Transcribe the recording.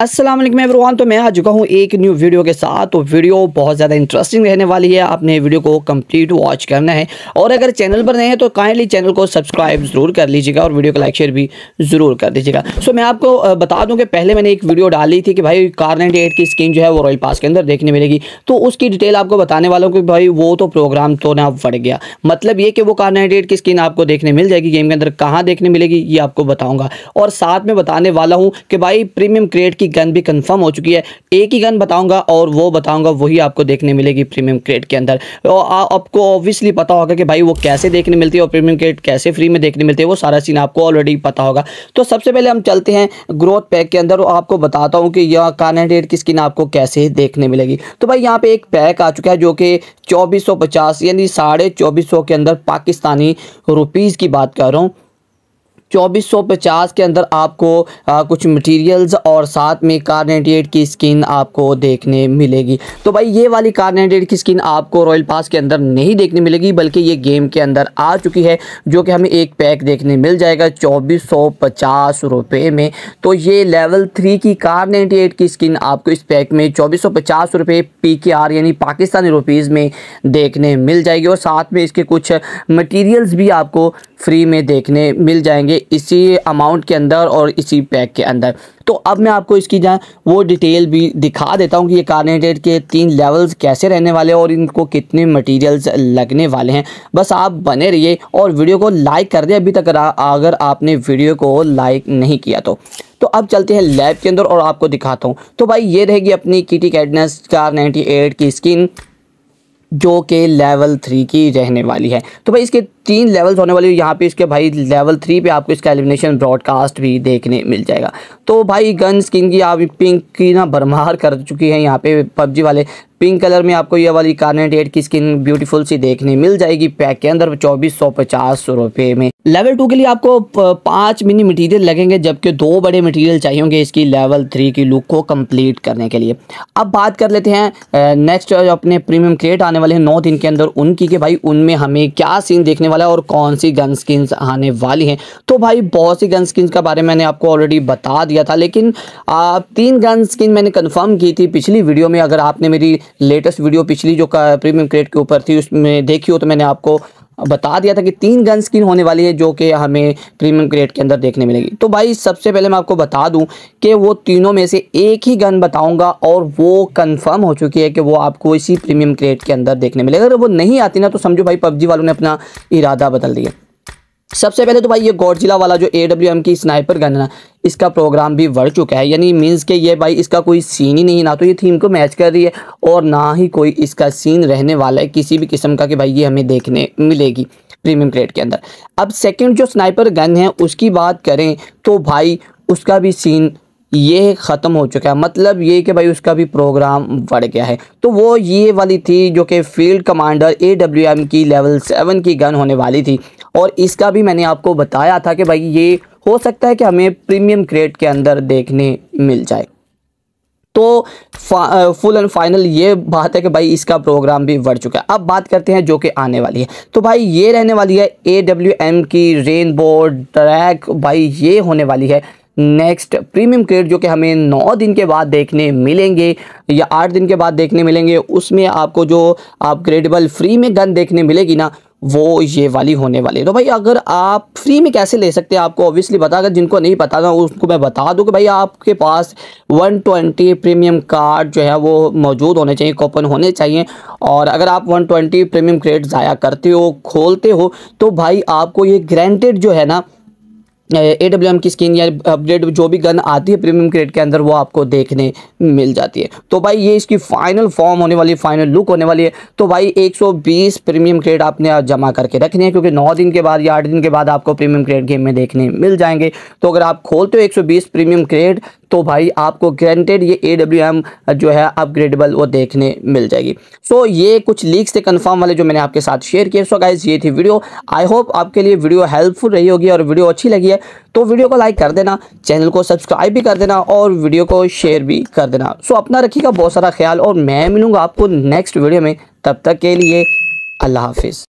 Aslam everyone तो मैं आ चुका हूँ एक न्यू वीडियो के साथ तो वीडियो बहुत ज़्यादा इंटरेस्टिंग रहने वाली है आपने वीडियो को कंप्लीट वॉच करना है और अगर चैनल पर नए हैं तो काइंडली चैनल को सब्सक्राइब ज़रूर कर लीजिएगा और वीडियो को लाइक शेयर भी ज़रूर कर दीजिएगा सो मैं आपको बता दूँ कि पहले मैंने एक वीडियो डाली थी कि भाई कार की स्कीम जो है वो रॉयल पास के अंदर देखने मिलेगी तो उसकी डिटेल आपको बताने वाला हूँ कि भाई वो तो प्रोग्राम तो ना बढ़ गया मतलब ये कि वो कार की स्कीम आपको देखने मिल जाएगी गेम के अंदर कहाँ देखने मिलेगी ये आपको बताऊँगा और साथ में बताने वाला हूँ कि भाई प्रीमियम क्रिएट की की गन भी कंफर्म हो चुकी है एक ही गन बताऊंगा और वो बताऊंगा वही आपको देखने मिलेगी प्रीमियम क्रेड के अंदर और तो आपको ऑब्वियसली पता होगा कि भाई वो कैसे देखने मिलती है और प्रीमियम क्रेड कैसे फ्री में देखने मिलती है वो सारा सीन आपको ऑलरेडी पता होगा तो सबसे पहले हम चलते हैं ग्रोथ पैक के अंदर और आपको बताता हूँ कि यह कार्नेडेड की स्किन आपको कैसे देखने मिलेगी तो भाई यहाँ पर एक पैक आ चुका है जो कि चौबीस यानी साढ़े के अंदर पाकिस्तानी रुपीज़ की बात कर रहा हूँ 2450 के अंदर आपको आ, कुछ मटेरियल्स और साथ में कार्नेटेड की स्किन आपको देखने मिलेगी तो भाई ये वाली कार्नेटेड की स्किन आपको रॉयल पास के अंदर नहीं देखने मिलेगी बल्कि ये गेम के अंदर आ चुकी है जो कि हमें एक पैक देखने मिल जाएगा चौबीस रुपए में तो ये लेवल थ्री की कार्नेटेड की स्किन आपको इस पैक में चौबीस रुपए पीकेआर यानी पाकिस्तानी रुपीज़ में देखने मिल जाएगी और साथ में इसके कुछ मटीरियल्स भी आपको फ्री में देखने मिल जाएंगे इसी अमाउंट के अंदर और इसी पैक के अंदर तो अब मैं आपको इसकी जहाँ वो डिटेल भी दिखा देता हूँ कि ये कार्नेटेड के तीन लेवल्स कैसे रहने वाले हैं और इनको कितने मटेरियल्स लगने वाले हैं बस आप बने रहिए और वीडियो को लाइक कर दें अभी तक अगर आपने वीडियो को लाइक नहीं किया तो तो अब चलते हैं लैब के अंदर और आपको दिखाता हूँ तो भाई ये रहेगी अपनी किटी कैडनेस चार नाइन्टी एट की स्किन जो कि लेवल थ्री की रहने वाली है तो भाई इसके तीन लेवल्स होने वाली यहाँ पे इसके भाई लेवल थ्री पे आपको इसका एलिमिनेशन ब्रॉडकास्ट भी देखने मिल जाएगा तो भाई गन स्किन की आप पिंक की ना भरमार कर चुकी है यहाँ पे पबजी वाले पिंक कलर में आपको ये वाली कार्नेट एट की स्किन ब्यूटीफुल सी देखने मिल जाएगी पैक के अंदर चौबीस सौ पचास रुपये में लेवल टू के लिए आपको पांच मिनी मटेरियल लगेंगे जबकि दो बड़े मटेरियल चाहिए होंगे इसकी लेवल थ्री की लुक को कंप्लीट करने के लिए अब बात कर लेते हैं नेक्स्ट अपने प्रीमियम क्रिएट आने वाले हैं नौ दिन के अंदर उनकी के भाई उनमें हमें क्या सीन देखने वाले वाला है और कौन सी गन स्किन्स आने वाली हैं तो भाई बहुत सी गन स्किन्स के बारे में मैंने आपको ऑलरेडी बता दिया था लेकिन आ, तीन गन स्किन मैंने कन्फर्म की थी पिछली वीडियो में अगर आपने मेरी लेटेस्ट वीडियो पिछली जो प्रीमियम क्रेड के ऊपर थी उसमें देखी हो तो मैंने आपको बता दिया था कि तीन गन स्किन होने वाली है जो कि हमें प्रीमियम क्रेट के अंदर देखने मिलेगी तो भाई सबसे पहले मैं आपको बता दूं कि वो तीनों में से एक ही गन बताऊंगा और वो कंफर्म हो चुकी है कि वो आपको इसी प्रीमियम क्रेट के अंदर देखने मिलेगा अगर वो नहीं आती ना तो समझो भाई पबजी वालों ने अपना इरादा बदल दिया सबसे पहले तो भाई ये गॉडजिला वाला जो ए डब्ल्यू एम की स्नाइपर गन है ना इसका प्रोग्राम भी बढ़ चुका है यानी मीन्स के ये भाई इसका कोई सीन ही नहीं ना तो ये थीम को मैच कर रही है और ना ही कोई इसका सीन रहने वाला है किसी भी किस्म का कि भाई ये हमें देखने मिलेगी प्रीमियम क्रेड के अंदर अब सेकंड जो स्नाइपर गन है उसकी बात करें तो भाई उसका भी सीन ये ख़त्म हो चुका है मतलब ये कि भाई उसका भी प्रोग्राम बढ़ गया है तो वो ये वाली थी जो कि फील्ड कमांडर ए की लेवल सेवन की गन होने वाली थी और इसका भी मैंने आपको बताया था कि भाई ये हो सकता है कि हमें प्रीमियम क्रेड के अंदर देखने मिल जाए तो फुल एंड फाइनल ये बात है कि भाई इसका प्रोग्राम भी बढ़ चुका है अब बात करते हैं जो कि आने वाली है तो भाई ये रहने वाली है ए डब्ल्यू एम की रेनबो ट्रैक भाई ये होने वाली है नेक्स्ट प्रीमियम क्रेड जो कि हमें नौ दिन के बाद देखने मिलेंगे या आठ दिन के बाद देखने मिलेंगे उसमें आपको जो अपग्रेडेबल फ्री में गन देखने मिलेगी ना वो ये वाली होने वाली है तो भाई अगर आप फ्री में कैसे ले सकते हैं आपको ऑब्वियसली बता अगर जिनको नहीं पता था उसको मैं बता दूं कि भाई आपके पास 120 प्रीमियम कार्ड जो है वो मौजूद होने चाहिए कूपन होने चाहिए और अगर आप 120 प्रीमियम क्रेडिट ज़ाया करते हो खोलते हो तो भाई आपको ये ग्रांटेड जो है ना ए डब्ल्यू एम की स्किन या अपडेट जो भी गन आती है प्रीमियम क्रेड के अंदर वो आपको देखने मिल जाती है तो भाई ये इसकी फाइनल फॉर्म होने वाली है फाइनल लुक होने वाली है तो भाई 120 प्रीमियम क्रेड आपने जमा करके रखने हैं क्योंकि नौ दिन के बाद या आठ दिन के बाद आपको प्रीमियम क्रेड गेम में देखने मिल जाएंगे तो अगर आप खोलते हो एक प्रीमियम क्रेड तो भाई आपको ग्रेंटेड ये ए जो है अपग्रेडेबल वो देखने मिल जाएगी सो so, ये कुछ लीक से कन्फर्म वाले जो मैंने आपके साथ शेयर किए सो गाइज ये थी वीडियो आई होप आपके लिए वीडियो हेल्पफुल रही होगी और वीडियो अच्छी लगी है तो वीडियो को लाइक कर देना चैनल को सब्सक्राइब भी कर देना और वीडियो को शेयर भी कर देना सो so, अपना रखिएगा बहुत सारा ख्याल और मैं मिलूँगा आपको नेक्स्ट वीडियो में तब तक के लिए अल्लाह हाफिज़